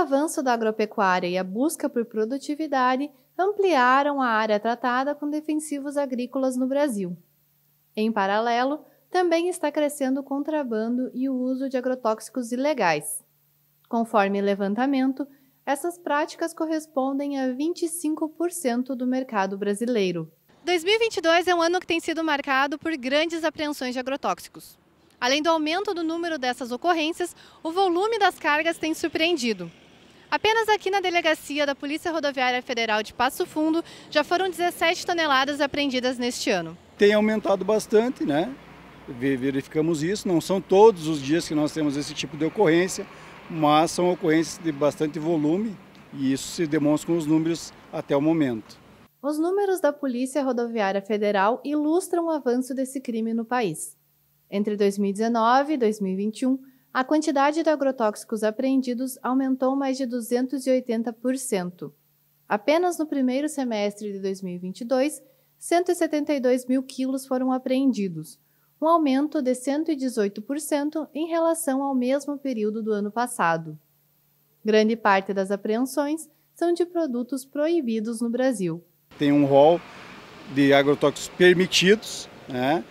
avanço da agropecuária e a busca por produtividade ampliaram a área tratada com defensivos agrícolas no Brasil. Em paralelo, também está crescendo o contrabando e o uso de agrotóxicos ilegais. Conforme levantamento, essas práticas correspondem a 25% do mercado brasileiro. 2022 é um ano que tem sido marcado por grandes apreensões de agrotóxicos. Além do aumento do número dessas ocorrências, o volume das cargas tem surpreendido. Apenas aqui na delegacia da Polícia Rodoviária Federal de Passo Fundo já foram 17 toneladas apreendidas neste ano. Tem aumentado bastante, né? Verificamos isso. Não são todos os dias que nós temos esse tipo de ocorrência, mas são ocorrências de bastante volume e isso se demonstra com os números até o momento. Os números da Polícia Rodoviária Federal ilustram o avanço desse crime no país. Entre 2019 e 2021, a quantidade de agrotóxicos apreendidos aumentou mais de 280%. Apenas no primeiro semestre de 2022, 172 mil quilos foram apreendidos, um aumento de 118% em relação ao mesmo período do ano passado. Grande parte das apreensões são de produtos proibidos no Brasil. Tem um rol de agrotóxicos permitidos, né?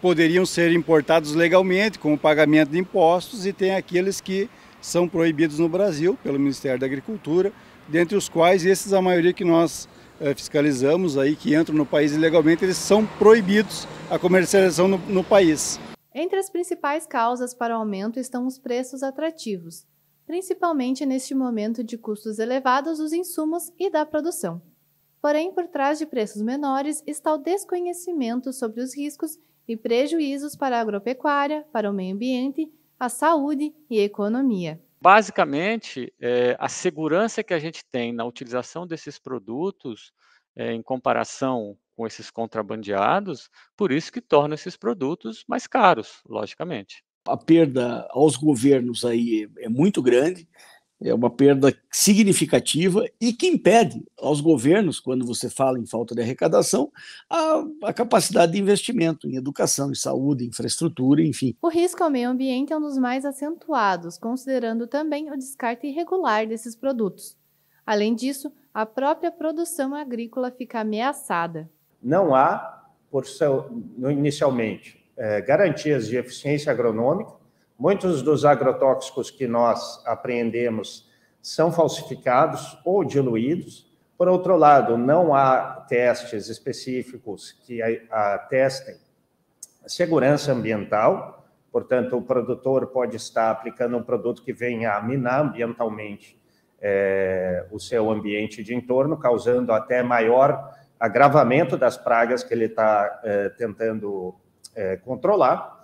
poderiam ser importados legalmente com o pagamento de impostos e tem aqueles que são proibidos no Brasil pelo Ministério da Agricultura, dentre os quais esses a maioria que nós eh, fiscalizamos aí que entram no país ilegalmente, eles são proibidos a comercialização no, no país. Entre as principais causas para o aumento estão os preços atrativos, principalmente neste momento de custos elevados dos insumos e da produção. Porém, por trás de preços menores está o desconhecimento sobre os riscos e prejuízos para a agropecuária, para o meio ambiente, a saúde e a economia. Basicamente, é, a segurança que a gente tem na utilização desses produtos, é, em comparação com esses contrabandeados, por isso que torna esses produtos mais caros, logicamente. A perda aos governos aí é, é muito grande é uma perda significativa e que impede aos governos, quando você fala em falta de arrecadação, a, a, capacidade de investimento em educação, em saúde, em infraestrutura, enfim. O risco ao meio ambiente é um dos mais acentuados, considerando também o descarte irregular desses produtos. Além disso, a própria produção agrícola fica ameaçada. Não há, por seu, inicialmente, é, garantias de eficiência agronômica Muitos dos agrotóxicos que nós apreendemos são falsificados ou diluídos. Por outro lado, não há testes específicos que atestem segurança ambiental, portanto, o produtor pode estar aplicando um produto que venha a minar ambientalmente é, o seu ambiente de entorno, causando até maior agravamento das pragas que ele está é, tentando é, controlar.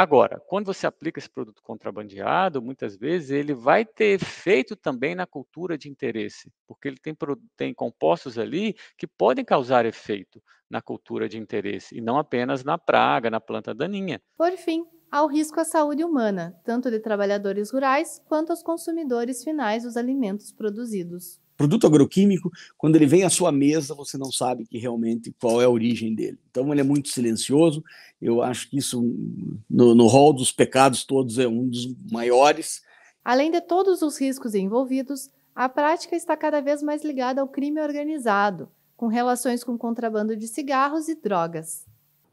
Agora, quando você aplica esse produto contrabandeado, muitas vezes ele vai ter efeito também na cultura de interesse, porque ele tem, tem compostos ali que podem causar efeito na cultura de interesse, e não apenas na praga, na planta daninha. Por fim, há o risco à saúde humana, tanto de trabalhadores rurais quanto aos consumidores finais dos alimentos produzidos produto agroquímico, quando ele vem à sua mesa, você não sabe que realmente qual é a origem dele. Então ele é muito silencioso. Eu acho que isso no, no rol dos pecados todos é um dos maiores. Além de todos os riscos envolvidos, a prática está cada vez mais ligada ao crime organizado, com relações com contrabando de cigarros e drogas.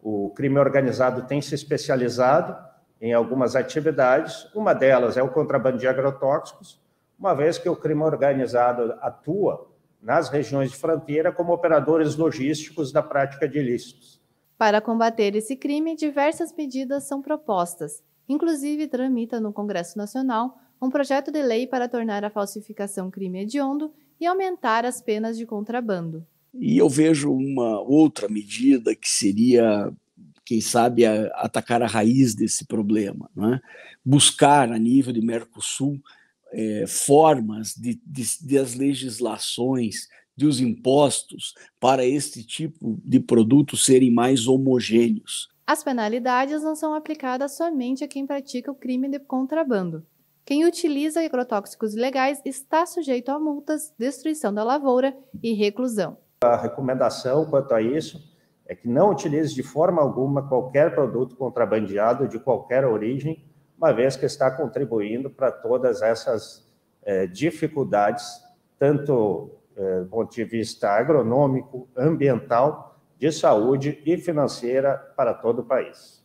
O crime organizado tem se especializado em algumas atividades. Uma delas é o contrabando de agrotóxicos, uma vez que o crime organizado atua nas regiões de fronteira como operadores logísticos da prática de ilícitos. Para combater esse crime, diversas medidas são propostas. Inclusive, tramita no Congresso Nacional um projeto de lei para tornar a falsificação crime hediondo e aumentar as penas de contrabando. E eu vejo uma outra medida que seria, quem sabe, a, atacar a raiz desse problema, né? buscar a nível de Mercosul é, formas de, de, de as legislações dos impostos para este tipo de produto serem mais homogêneos. As penalidades não são aplicadas somente a quem pratica o crime de contrabando. Quem utiliza agrotóxicos ilegais está sujeito a multas, destruição da lavoura e reclusão. A recomendação quanto a isso é que não utilize de forma alguma qualquer produto contrabandeado de qualquer origem uma vez que está contribuindo para todas essas eh, dificuldades, tanto eh, do ponto de vista agronômico, ambiental, de saúde e financeira para todo o país.